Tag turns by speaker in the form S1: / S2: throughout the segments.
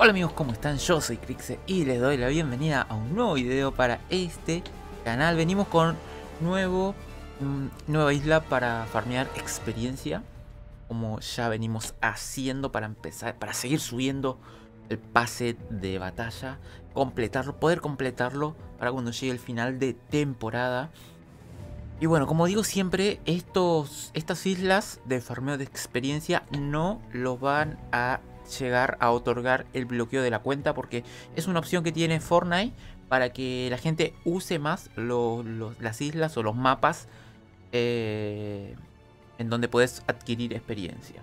S1: Hola amigos, ¿cómo están? Yo soy Crixe y les doy la bienvenida a un nuevo video para este canal. Venimos con nuevo, mm, nueva isla para farmear experiencia, como ya venimos haciendo para empezar, para seguir subiendo el pase de batalla, completarlo, poder completarlo para cuando llegue el final de temporada. Y bueno, como digo siempre, estos, estas islas de farmeo de experiencia no lo van a llegar a otorgar el bloqueo de la cuenta porque es una opción que tiene Fortnite para que la gente use más las islas o los mapas eh, en donde puedes adquirir experiencia.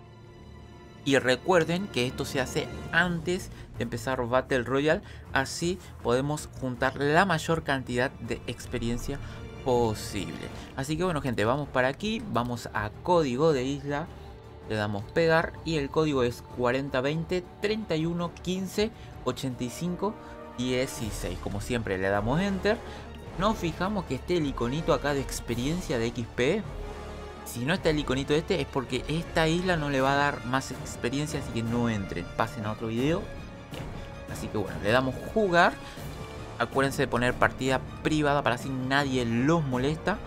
S1: Y recuerden que esto se hace antes de empezar Battle Royale, así podemos juntar la mayor cantidad de experiencia posible. Así que bueno gente, vamos para aquí, vamos a código de isla le damos pegar y el código es 4020 31 15 85 16. Como siempre le damos enter. Nos fijamos que esté el iconito acá de experiencia de XP. Si no está el iconito este es porque esta isla no le va a dar más experiencia, así que no entren. Pasen a otro video. Así que bueno, le damos jugar. Acuérdense de poner partida privada para así nadie los molesta.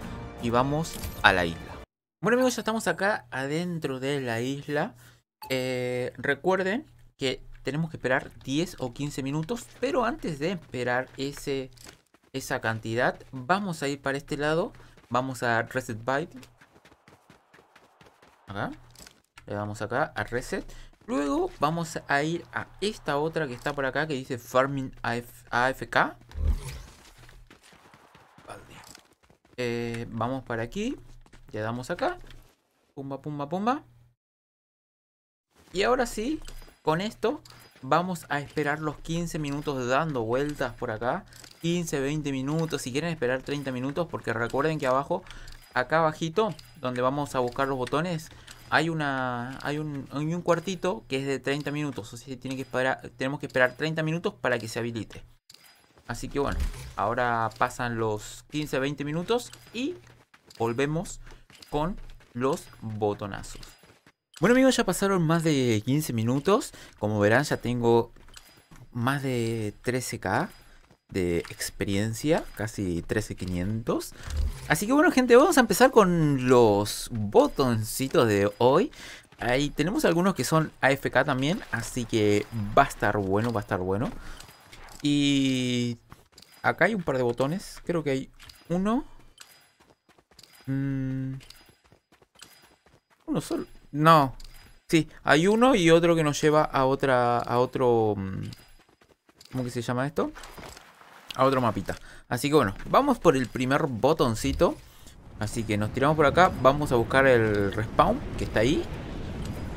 S1: Y vamos a la isla. Bueno amigos, ya estamos acá adentro de la isla. Eh, recuerden que tenemos que esperar 10 o 15 minutos, pero antes de esperar ese, esa cantidad, vamos a ir para este lado. Vamos a Reset Byte. Acá. Le damos acá a Reset. Luego vamos a ir a esta otra que está por acá que dice Farming AFK. Eh, vamos para aquí. Le damos acá. Pumba, pumba, pumba. Y ahora sí, con esto vamos a esperar los 15 minutos dando vueltas por acá. 15, 20 minutos, si quieren esperar 30 minutos, porque recuerden que abajo, acá abajito, donde vamos a buscar los botones, hay una hay un, hay un cuartito que es de 30 minutos, o sea, tiene que esperar, tenemos que esperar 30 minutos para que se habilite. Así que bueno, ahora pasan los 15, 20 minutos y volvemos con los botonazos. Bueno amigos, ya pasaron más de 15 minutos. Como verán, ya tengo más de 13k de experiencia, casi 13500. Así que bueno gente, vamos a empezar con los botoncitos de hoy. Ahí tenemos algunos que son AFK también, así que va a estar bueno, va a estar bueno. Y acá hay un par de botones, creo que hay uno, Mm. Uno solo. No. Sí, hay uno y otro que nos lleva a otra. a otro. Mm, ¿Cómo que se llama esto? A otro mapita. Así que bueno, vamos por el primer botoncito. Así que nos tiramos por acá. Vamos a buscar el respawn que está ahí.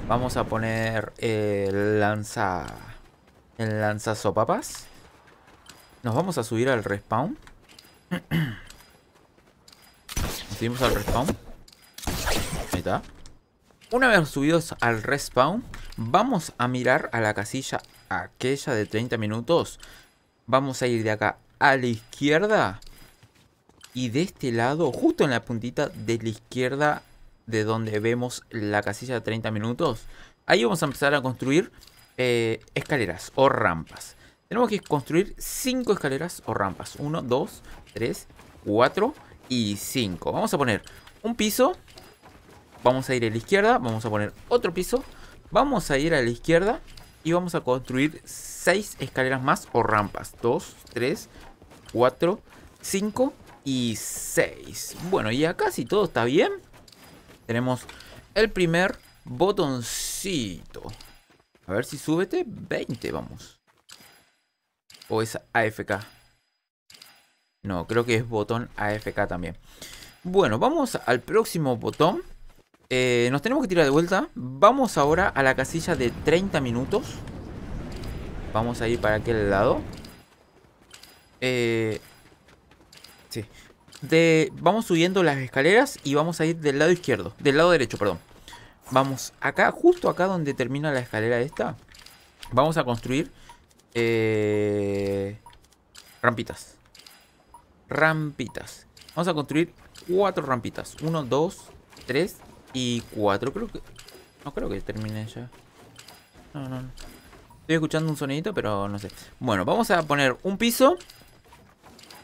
S1: Vamos a poner el lanza. El lanza papas. Nos vamos a subir al respawn. Subimos al respawn. Ahí está. Una vez subidos al respawn, vamos a mirar a la casilla aquella de 30 minutos. Vamos a ir de acá a la izquierda. Y de este lado, justo en la puntita de la izquierda de donde vemos la casilla de 30 minutos. Ahí vamos a empezar a construir eh, escaleras o rampas. Tenemos que construir 5 escaleras o rampas. 1, 2, 3, 4 y 5. Vamos a poner un piso. Vamos a ir a la izquierda. Vamos a poner otro piso. Vamos a ir a la izquierda. Y vamos a construir 6 escaleras más o rampas. 2, 3, 4, 5 y 6. Bueno, y acá si todo está bien. Tenemos el primer botoncito. A ver si súbete. 20, vamos. O es AFK. No, creo que es botón AFK también. Bueno, vamos al próximo botón. Eh, nos tenemos que tirar de vuelta. Vamos ahora a la casilla de 30 minutos. Vamos a ir para aquel lado. Eh, sí. vamos subiendo las escaleras y vamos a ir del lado izquierdo. Del lado derecho, perdón. Vamos acá, justo acá donde termina la escalera esta. Vamos a construir eh, rampitas rampitas. Vamos a construir cuatro rampitas. Uno, dos, tres y cuatro. Creo que... No creo que termine ya. No, no, no. Estoy escuchando un sonidito, pero no sé. Bueno, vamos a poner un piso.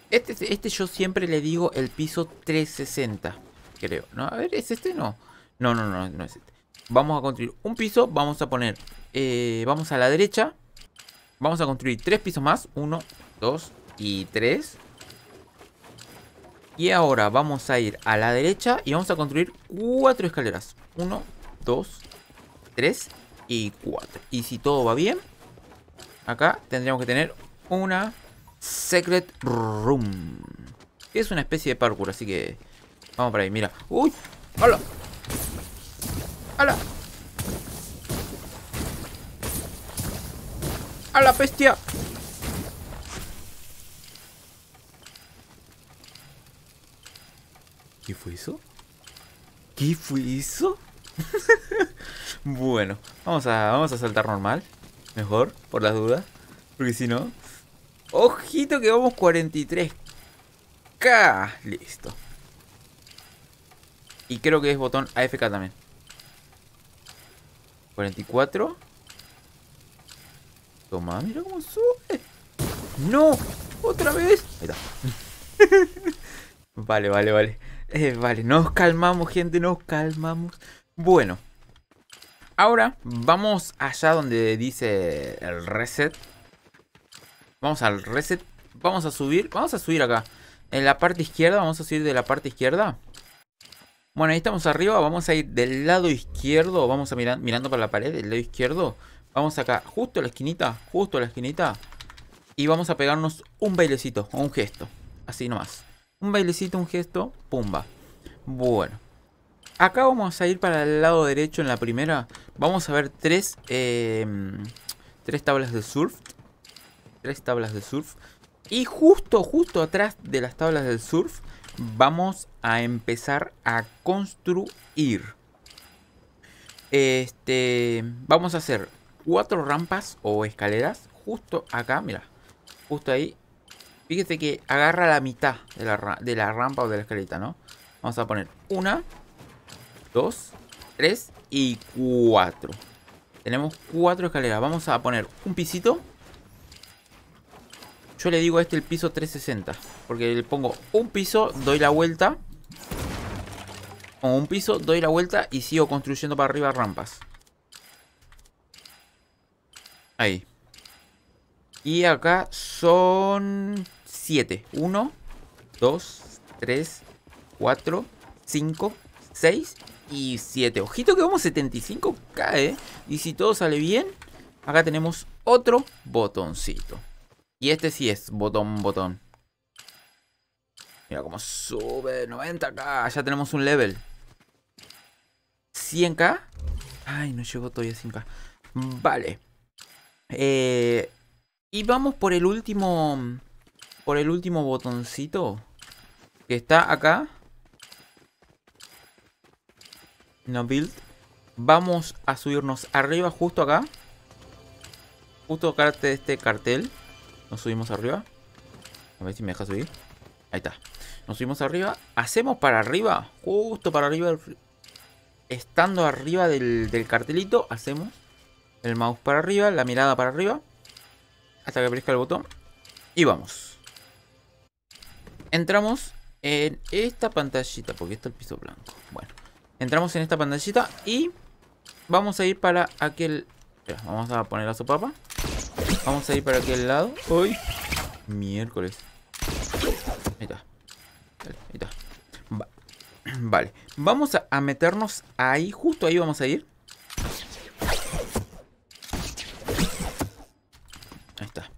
S1: Este, este yo siempre le digo el piso 360. Creo. ¿No? A ver, ¿es este? No. No, no, no, no es este. Vamos a construir un piso. Vamos a poner... Eh, vamos a la derecha. Vamos a construir tres pisos más. Uno, dos y tres. Y ahora vamos a ir a la derecha y vamos a construir cuatro escaleras. Uno, dos, tres y cuatro. Y si todo va bien, acá tendríamos que tener una Secret Room. es una especie de parkour, así que vamos para ahí, mira. ¡Uy! ¡Hala! ¡Hala! ¡A bestia! ¿Qué fue eso? ¿Qué fue eso? bueno, vamos a, vamos a saltar normal. Mejor, por las dudas. Porque si no... Ojito que vamos 43k. Listo. Y creo que es botón AFK también. 44. Toma, mira cómo sube. ¡No! ¡Otra vez! Ahí está. vale, vale, vale. Eh, vale, nos calmamos, gente, nos calmamos. Bueno, ahora vamos allá donde dice el reset. Vamos al reset. Vamos a subir. Vamos a subir acá. En la parte izquierda. Vamos a subir de la parte izquierda. Bueno, ahí estamos arriba. Vamos a ir del lado izquierdo. Vamos a mirar mirando para la pared del lado izquierdo. Vamos acá. Justo a la esquinita. Justo a la esquinita. Y vamos a pegarnos un bailecito. O un gesto. Así nomás. Un bailecito, un gesto, pumba. Bueno. Acá vamos a ir para el lado derecho en la primera. Vamos a ver tres, em, tres tablas de surf. Tres tablas de surf. Y justo, justo atrás de las tablas del surf vamos a empezar a construir. Este, vamos a hacer cuatro rampas o escaleras justo acá, mira, justo ahí Fíjate que agarra la mitad de la, rampa o de la escaleta, ¿no? Vamos a poner una, dos, tres y cuatro. Tenemos cuatro escaleras. Vamos a poner un pisito. Yo le digo a este el piso 360. Porque le pongo un piso, doy la vuelta. Pongo un piso, doy la vuelta y sigo construyendo para arriba rampas. Ahí. Y acá son 7. 1, 2, 3, 4, 5, 6 y 7. Ojito que vamos 75k, ¿eh? Y si todo sale bien, acá tenemos otro botoncito. Y este sí es botón, botón. Mira cómo sube, 90k, ya tenemos un level. 100k. Ay, no llegó todavía 100k. Vale. Eh, y vamos por el último por el último botoncito que está acá. No build. Vamos a subirnos arriba, justo acá. Justo acá de este cartel. Nos subimos arriba. A ver si me deja subir. Ahí está. Nos subimos arriba. Hacemos para arriba. Justo para arriba. Estando arriba del, cartelito, hacemos el mouse para arriba, la mirada para arriba. Hasta que aparezca el botón. Y vamos entramos en esta pantallita, porque está el piso blanco. Bueno, entramos en esta pantallita y vamos a ir para aquel... vamos a poner la sopapa. Vamos a ir para aquel lado. Hoy, miércoles. Ahí está. Ahí está. Vale, vamos a meternos ahí, justo ahí vamos a ir. Ahí está.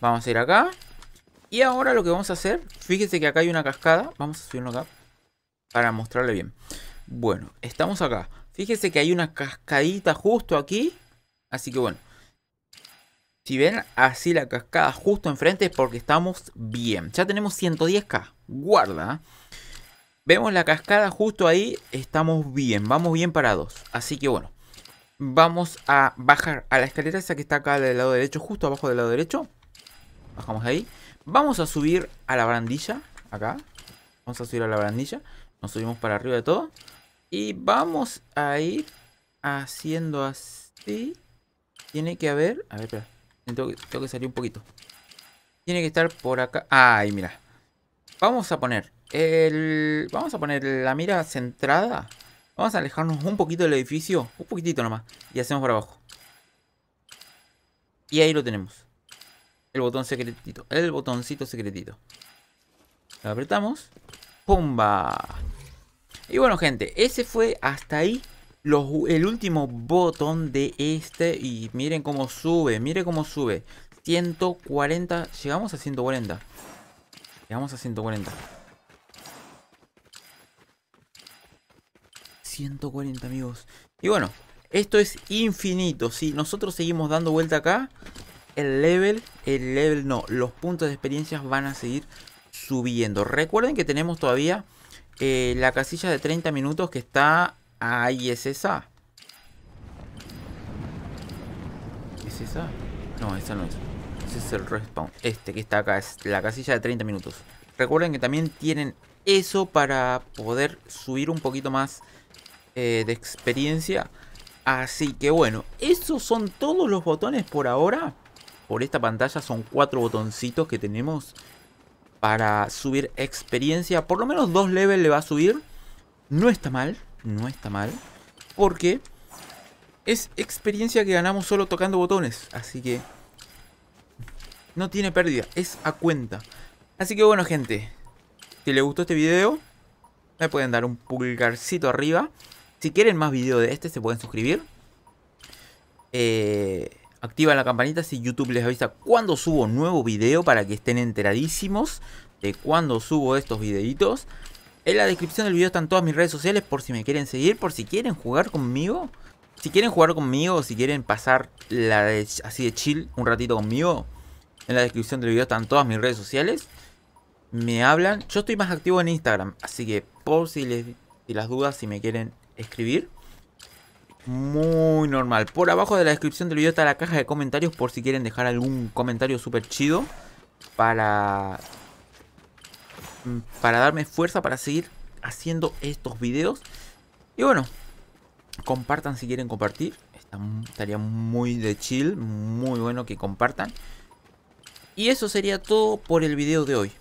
S1: Vamos a ir acá. Y ahora lo que vamos a hacer, Fíjese que acá hay una cascada. Vamos a subirlo acá para mostrarle bien. Bueno, estamos acá. Fíjese que hay una cascadita justo aquí. Así que bueno. Si ven así la cascada justo enfrente es porque estamos bien. Ya tenemos 110k. Guarda. ¿eh? Vemos la cascada justo ahí. Estamos bien. Vamos bien parados. Así que bueno. Vamos a bajar a la escalera esa que está acá del lado derecho. Justo abajo del lado derecho. Bajamos ahí. Vamos a subir a la barandilla. Acá. Vamos a subir a la barandilla. Nos subimos para arriba de todo. Y vamos a ir haciendo así. Tiene que haber... A ver, Tengo que, tengo salir un poquito. Tiene que estar por acá. Ay, mira. Vamos a poner el... Vamos a poner la mira centrada. Vamos a alejarnos un poquito del edificio. Un poquitito nomás. Y hacemos para abajo. Y ahí lo tenemos. El botón secretito. El botoncito secretito. apretamos. ¡Pumba! Y bueno, gente, ese fue hasta ahí los, el último botón de este. Y miren cómo sube, miren cómo sube. 140, llegamos a 140. Llegamos a 140. 140, amigos. Y bueno, esto es infinito. Si nosotros seguimos dando vuelta acá, el level, el level no, los puntos de experiencias van a seguir subiendo. Recuerden que tenemos todavía eh, la casilla de 30 minutos que está ahí, es esa. ¿Es esa? No, esa no es. Ese es el respawn. Este que está acá es la casilla de 30 minutos. Recuerden que también tienen eso para poder subir un poquito más eh, de experiencia. Así que bueno, esos son todos los botones por ahora por esta pantalla son cuatro botoncitos que tenemos para subir experiencia. Por lo menos dos levels le va a subir. No está mal, no está mal. Porque es experiencia que ganamos solo tocando botones. Así que no tiene pérdida, es a cuenta. Así que bueno gente, si les gustó este video, me pueden dar un pulgarcito arriba. Si quieren más videos de este, se pueden suscribir. Eh... Activa la campanita si YouTube les avisa cuando subo nuevo video para que estén enteradísimos de cuando subo estos videitos. En la descripción del video están todas mis redes sociales por si me quieren seguir, por si quieren jugar conmigo. Si quieren jugar conmigo, si quieren pasar la así de chill un ratito conmigo, en la descripción del video están todas mis redes sociales. Me hablan. Yo estoy más activo en Instagram, así que por si, les, si las dudas, si me quieren escribir muy normal. Por abajo de la descripción del video está la caja de comentarios por si quieren dejar algún comentario súper chido para, mm, para darme fuerza para seguir haciendo estos videos. Y bueno, compartan si quieren compartir. estaría muy de chill, muy bueno que compartan. Y eso sería todo por el video de hoy.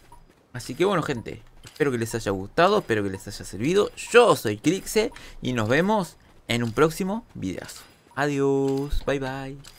S1: Así que bueno gente, espero que les haya gustado, espero que les haya servido. Yo soy Crixe y nos vemos en un próximo videazo. Adiós, bye bye.